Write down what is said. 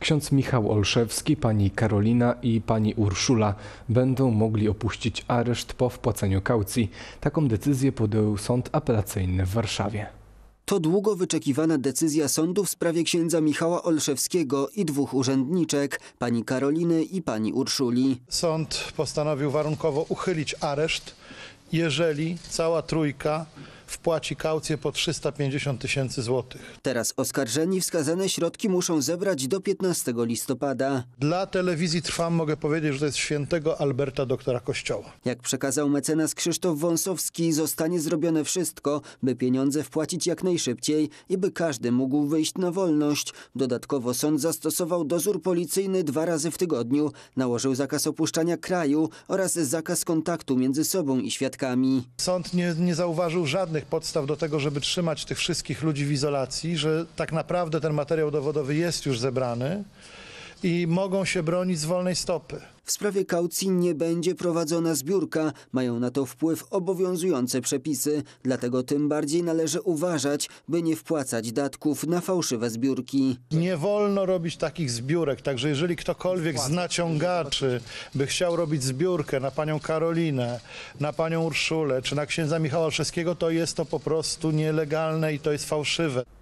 Ksiądz Michał Olszewski, pani Karolina i pani Urszula będą mogli opuścić areszt po wpłaceniu kaucji. Taką decyzję podjął sąd apelacyjny w Warszawie. To długo wyczekiwana decyzja sądu w sprawie księdza Michała Olszewskiego i dwóch urzędniczek, pani Karoliny i pani Urszuli. Sąd postanowił warunkowo uchylić areszt, jeżeli cała trójka wpłaci kaucję po 350 tysięcy złotych. Teraz oskarżeni wskazane środki muszą zebrać do 15 listopada. Dla telewizji Trwam mogę powiedzieć, że to jest świętego Alberta doktora Kościoła. Jak przekazał mecenas Krzysztof Wąsowski, zostanie zrobione wszystko, by pieniądze wpłacić jak najszybciej i by każdy mógł wyjść na wolność. Dodatkowo sąd zastosował dozór policyjny dwa razy w tygodniu, nałożył zakaz opuszczania kraju oraz zakaz kontaktu między sobą i świadkami. Sąd nie, nie zauważył żadnych żadnych podstaw do tego, żeby trzymać tych wszystkich ludzi w izolacji, że tak naprawdę ten materiał dowodowy jest już zebrany i mogą się bronić z wolnej stopy. W sprawie kaucji nie będzie prowadzona zbiórka. Mają na to wpływ obowiązujące przepisy. Dlatego tym bardziej należy uważać, by nie wpłacać datków na fałszywe zbiórki. Nie wolno robić takich zbiórek. Także jeżeli ktokolwiek z naciągaczy by chciał robić zbiórkę na panią Karolinę, na panią Urszulę czy na księdza Michała Olszewskiego, to jest to po prostu nielegalne i to jest fałszywe.